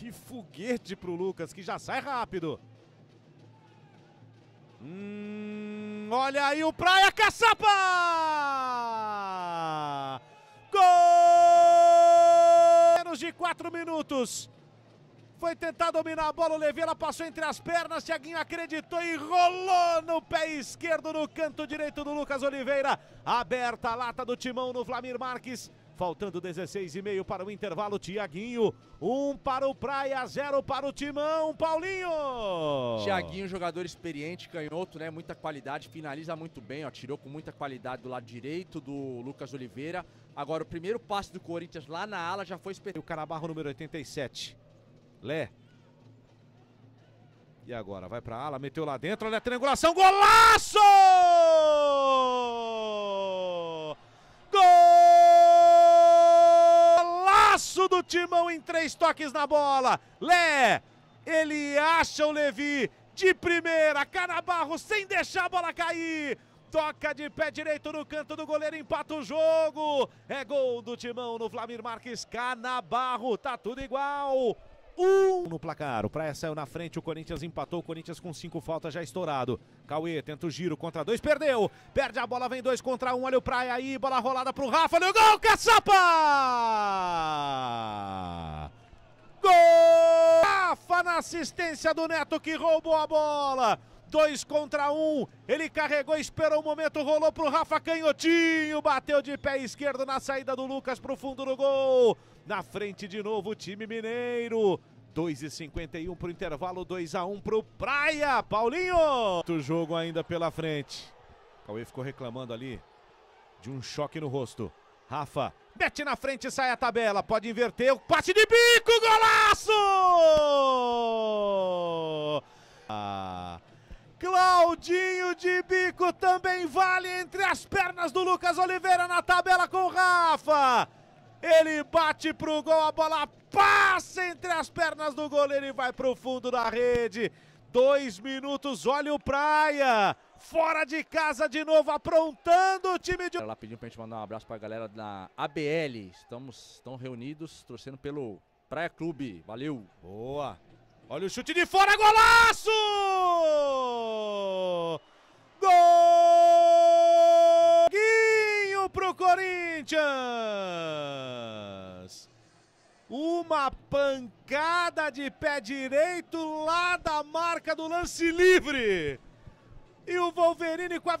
Que foguete pro Lucas, que já sai rápido. Hum, olha aí o Praia Caçapa! Gol! Menos de 4 minutos. Foi tentar dominar a bola, o Levela passou entre as pernas, Thiaguinho acreditou e rolou no pé esquerdo, no canto direito do Lucas Oliveira. Aberta a lata do timão no Flamir Marques. Faltando 16 e meio para o intervalo, Tiaguinho. Um para o Praia, zero para o Timão, Paulinho. Tiaguinho, jogador experiente, canhoto, né? Muita qualidade, finaliza muito bem, ó. Tirou com muita qualidade do lado direito do Lucas Oliveira. Agora, o primeiro passe do Corinthians lá na ala já foi esperado. O Carabarro, número 87. Lé. E agora, vai a ala, meteu lá dentro, olha a triangulação, golaço! Timão em três toques na bola. Lé, ele acha o Levi de primeira. Canabarro sem deixar a bola cair. Toca de pé direito no canto do goleiro, empata o jogo. É gol do Timão no Flamir Marques. Canabarro, tá tudo igual. Um no placar, o Praia saiu na frente, o Corinthians empatou, o Corinthians com cinco faltas já estourado. Cauê tenta o giro contra dois, perdeu. Perde a bola, vem dois contra um, olha o Praia aí, bola rolada pro Rafa, olha o gol, caçapa! Assistência do Neto que roubou a bola. Dois contra um. Ele carregou, esperou o um momento, rolou pro Rafa Canhotinho. Bateu de pé esquerdo na saída do Lucas pro fundo do gol. Na frente de novo o time mineiro. 2,51 pro intervalo, 2 a 1 pro Praia. Paulinho! Outro jogo ainda pela frente. Cauê ficou reclamando ali de um choque no rosto. Rafa mete na frente, e sai a tabela, pode inverter, o passe de bico, golaço! Ah. Claudinho de bico também vale entre as pernas do Lucas Oliveira na tabela com o Rafa. Ele bate pro gol, a bola passa entre as pernas do goleiro e vai pro fundo da rede. Dois minutos, olha o Praia. Fora de casa de novo, aprontando o time de. Ela pediu pra gente mandar um abraço pra galera da ABL. Estamos estão reunidos, torcendo pelo Praia Clube. Valeu. Boa. Olha o chute de fora, golaço! Gol! Guinho pro Corinthians! uma pancada de pé direito lá da marca do lance livre. E o Wolverine com a